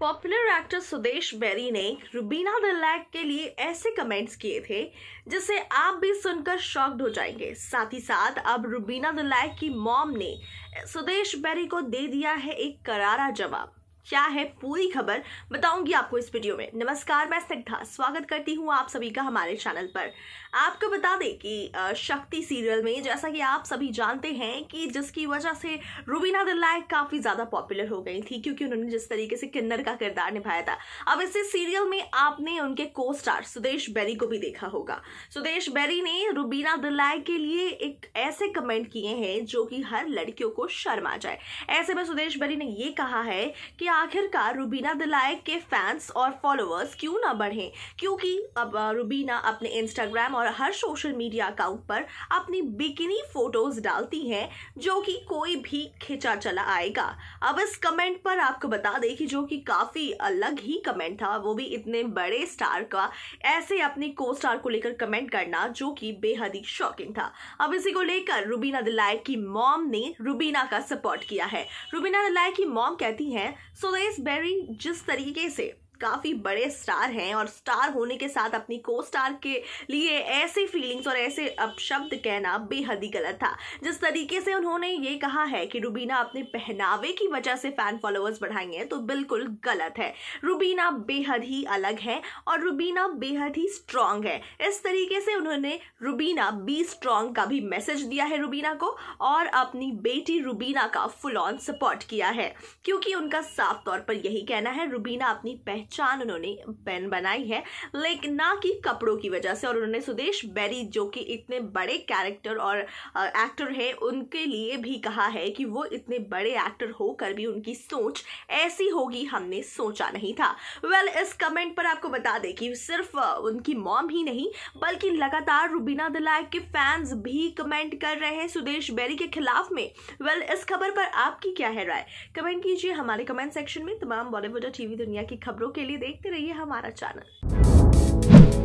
popular actor Sudesh berry ने रुबीना दिल्लैक के लिए ऐसे कमेंट्स किए थे जिसे आप भी सुनकर शॉक्ड हो जाएंगे साथ ही साथ अब रुबीना दिल्लैक की मॉम ने सुदेश बेरी को दे दिया है एक करारा जवाब क्या है पूरी खबर बताऊंगी आपको इस वीडियो में नमस्कार मैं स्निग्धा स्वागत करती हूँ आप सभी का हमारे चैनल पर आपको बता दें कि शक्ति सीरियल में जैसा कि आप सभी जानते हैं कि जिसकी वजह से रूबीना दिल्लाय काफ़ी ज़्यादा पॉपुलर हो गई थी क्योंकि उन्होंने जिस तरीके से किन्नर का किरदार निभाया था अब इसी सीरियल में आपने उनके को स्टार सुदेश बैरी को भी देखा होगा सुदेश बैरी ने रूबीना दिल्लाय के लिए एक ऐसे कमेंट किए हैं जो कि हर लड़कियों को शर्म आ जाए ऐसे में सुदेश बैरी ने ये कहा है कि आखिरकार रूबीना दिलायक के फैंस और फॉलोअर्स क्यों ना बढ़े क्योंकि अब रूबीना अपने इंस्टाग्राम और हर सोशल मीडिया अकाउंट पर अपनी बिकिनी फोटोज डालती हैं जो कि कोई भी खिंचा चला आएगा अब इस कमेंट पर आपको बता दें कि जो कि काफ़ी अलग ही कमेंट था वो भी इतने बड़े स्टार का ऐसे अपने को स्टार को लेकर कमेंट करना जो कि बेहद ही शॉकिंग था अब इसी को लेकर रूबीना दिलायक की मॉम ने रूबीना का सपोर्ट किया है रूबीना दिलायक की मॉम कहती हैं सो दे इस जिस तरीके से काफ़ी बड़े स्टार हैं और स्टार होने के साथ अपनी को स्टार के लिए ऐसे फीलिंग्स और ऐसे अपशब्द कहना बेहद ही गलत था जिस तरीके से उन्होंने ये कहा है कि रूबीना अपने पहनावे की वजह से फ़ैन फॉलोअर्स बढ़ाएंगे तो बिल्कुल गलत है रूबीना बेहद ही अलग है और रूबीना बेहद ही स्ट्रांग है इस तरीके से उन्होंने रूबीना बी स्ट्रांग का भी मैसेज दिया है रूबीना को और अपनी बेटी रूबीना का फुल ऑन सपोर्ट किया है क्योंकि उनका साफ तौर पर यही कहना है रूबीना अपनी पह पहचान उन्होंने पेन बनाई है लेकिन ना कि कपड़ों की वजह से और उन्होंने सुदेश बैरी जो कि इतने बड़े कैरेक्टर और एक्टर हैं उनके लिए भी कहा है कि वो इतने बड़े एक्टर होकर भी उनकी सोच ऐसी होगी हमने सोचा नहीं था वेल well, इस कमेंट पर आपको बता दें कि सिर्फ उनकी मॉम ही नहीं बल्कि लगातार रूबीना दलायक के फैंस भी कमेंट कर रहे हैं सुदेश बैरी के खिलाफ में वेल well, इस खबर पर आपकी क्या है राय कमेंट कीजिए हमारे कमेंट सेक्शन में तमाम बॉलीवुड और टीवी दुनिया की खबरों के लिए देखते रहिए हमारा चैनल